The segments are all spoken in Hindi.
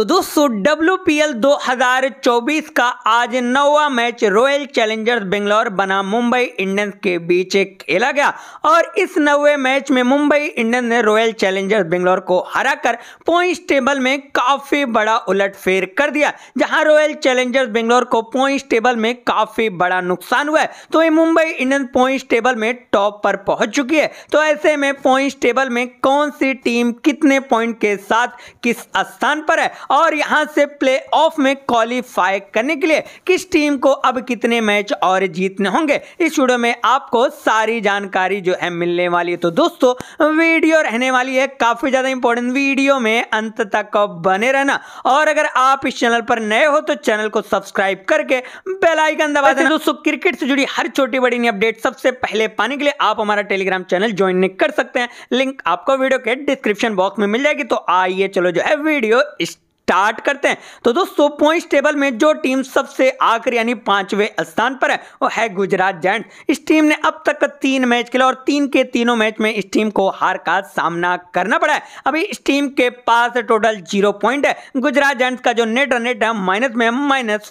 तो दोस्तों डब्ल्यू पी एल दो हजार चौबीस का आज नौवा मैच रॉयल चैलेंजर्स बेंगलोर बना मुंबई इंडियंस के बीच खेला गया और इस नौवे मैच में मुंबई इंडियंस ने रॉयल चैलेंजर्स बेंगलोर को हराकर पॉइंट्स टेबल में काफी बड़ा उलटफेर कर दिया जहां रॉयल चैलेंजर्स बेंगलोर को पॉइंट्स टेबल में काफी बड़ा नुकसान हुआ है तो ये मुंबई इंडियंस पॉइंट टेबल में टॉप पर पहुंच चुकी है तो ऐसे में पॉइंट टेबल में कौन सी टीम कितने पॉइंट के साथ किस स्थान पर है और यहाँ से प्ले ऑफ में क्वालिफाई करने के लिए किस टीम को अब कितने मैच और जीतने होंगे इस वीडियो में आपको सारी जानकारी जो है मिलने वाली है तो दोस्तों वीडियो रहने वाली है काफ़ी ज़्यादा इंपॉर्टेंट वीडियो में अंत तक बने रहना और अगर आप इस चैनल पर नए हो तो चैनल को सब्सक्राइब करके बेलाइकन दबा देना दोस्तों क्रिकेट से जुड़ी हर छोटी बड़ी नई अपडेट सबसे पहले पाने के लिए आप हमारा टेलीग्राम चैनल ज्वाइन कर सकते हैं लिंक आपको वीडियो के डिस्क्रिप्शन बॉक्स में मिल जाएगी तो आइए चलो जो है वीडियो स्टार्ट करते हैं तो दोस्तों पॉइंट्स टेबल में जो टीम सबसे आखिर यानी पांचवें स्थान पर है वो है गुजरात जैंट इस टीम ने अब तक तीन मैच खेला और तीन के तीनों मैच में इस टीम को हार का सामना करना पड़ा है अभी इस टीम के पास टोटल जीरो पॉइंट है गुजरात जैंट का जो नेट रन रेट है माइनस में माइनस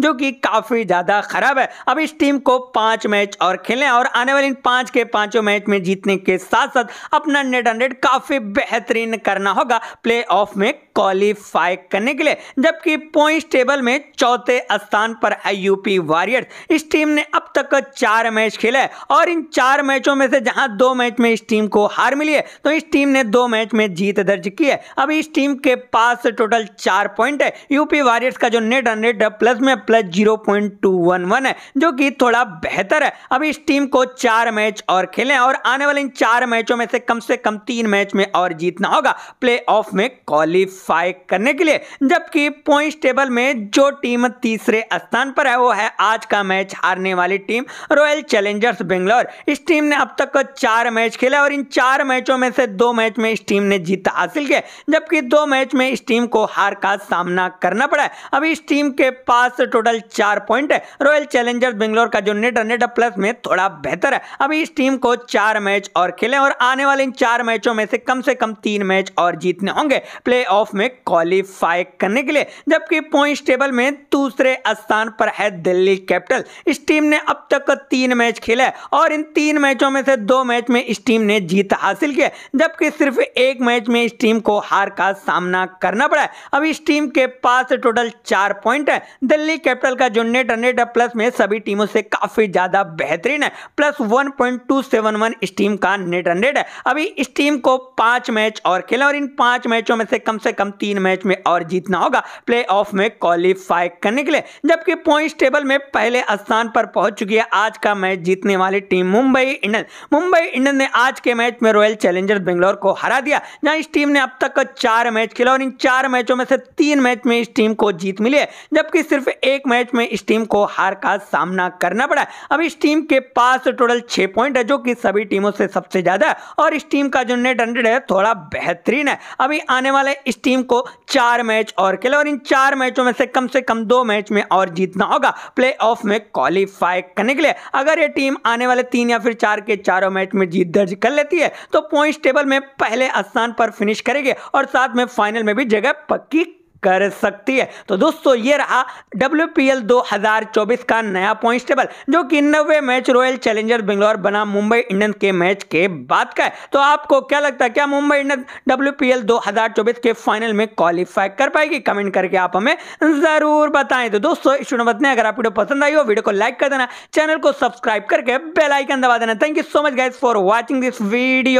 जो कि काफी ज्यादा खराब है अब इस टीम को पांच मैच और खेलने और आने वाले इन पांच के पांचों मैच में जीतने के साथ साथ अपना नेट रन रेट काफी बेहतरीन करना होगा प्ले में में क्वालिफाई करने के लिए जबकि पॉइंट टेबल में चौथे स्थान पर यूपी वॉरियर्स इस टीम ने अब तक चार मैच खेले और इन चार मैचों में से जहां दो मैच में इस टीम को हार मिली है तो इस टीम ने दो मैच में जीत दर्ज की है अब इस टीम के पास टोटल चार पॉइंट है यूपी वॉरियर्स का जो नेट हंड्रेड प्लस में प्लस जीरो है जो कि थोड़ा बेहतर है अब इस टीम को चार मैच और खेले और आने वाले इन चार मैचों में से कम से कम तीन मैच में और जीतना होगा प्ले में कॉलिंग क्वालिफाई करने के लिए जबकि पॉइंट टेबल में जो टीम तीसरे स्थान पर है वो है आज का मैच हारने वाली टीम रॉयल चैलेंजर्स बेंगलोर इस टीम ने अब तक चार मैच खेला और इन चार मैचों में से दो मैच में इस टीम ने जीत हासिल किया जबकि दो मैच में इस टीम को हार का सामना करना पड़ा है अब इस टीम के पास टोटल चार पॉइंट है रॉयल चैलेंजर्स बेंगलोर का जो नेट नेट प्लस में थोड़ा बेहतर है अब इस टीम को चार मैच और खेले और आने वाले इन चार मैचों में से कम से कम तीन मैच और जीतने होंगे प्ले प्ले ऑफ में क्वालिफाई करने के लिए जबकि पॉइंट टेबल में दूसरे स्थान पर है दिल्ली कैपिटल इस टीम ने अब तक तीन मैच खेला है और इन तीन मैचों में से दो मैच में इस टीम ने जीत हासिल किया जबकि सिर्फ एक मैच में इस टीम को हार का सामना करना पड़ा है अब इस टीम के पास टोटल चार पॉइंट है दिल्ली कैपिटल का जो नेट नेट प्लस में सभी टीमों से काफी ज्यादा बेहतरीन है plus one point two seven one इस टीम का नेट रन है अभी इस टीम को पांच मैच और खेला और इन पांच मैचों में से कम से कम तीन मैच में और जीतना होगा प्ले ऑफ में क्वालिफाई करने के लिए जबकि पॉइंट टेबल में पहले स्थान पर पहुंच चुकी है आज का मैच जीतने वाली team Mumbai Indian Mumbai Indian ने आज के मैच में रॉयल चैलेंजर्स बेंगलोर को हरा दिया जहां इस टीम ने अब तक चार मैच खेला और इन चार मैचों में से तीन मैच में इस टीम को जीत मिली है जबकि सिर्फ एक मैच में इस टीम को हार का सामना करना पड़ा अब इस टीम के पास टोटल छह पॉइंट है जो कि सभी टीमों से सबसे ज़्यादा और इस टीम का जो नेट हंड्रेड है थोड़ा बेहतरीन है अभी आने वाले इस टीम को चार मैच और खेले और इन चार मैचों में से कम से कम दो मैच में और जीतना होगा प्ले ऑफ में क्वालिफाई करने के लिए अगर ये टीम आने वाले तीन या फिर चार के चारों मैच में जीत दर्ज कर लेती है तो पॉइंट्स टेबल में पहले स्थान पर फिनिश करेगी और साथ में फाइनल में भी जगह पक्की कर सकती है तो दोस्तों ये रहा डब्ल्यू पी एल दो हजार चौबीस का नया पॉइंट टेबल जो कि नब्बे मैच रॉयल चैलेंजर बेंगलोर बना मुंबई इंडियंस के मैच के बाद का है तो आपको क्या लगता है क्या Mumbai Indians W P L दो हजार चौबीस के फाइनल में क्वालिफाई कर पाएगी कमेंट करके आप हमें जरूर बताएं तो दोस्तों स्टूडेंट ने अगर आप वीडियो पसंद आई हो वीडियो को लाइक कर देना चैनल को सब्सक्राइब करके बेलाइकन दबा देना thank you so much guys for watching this video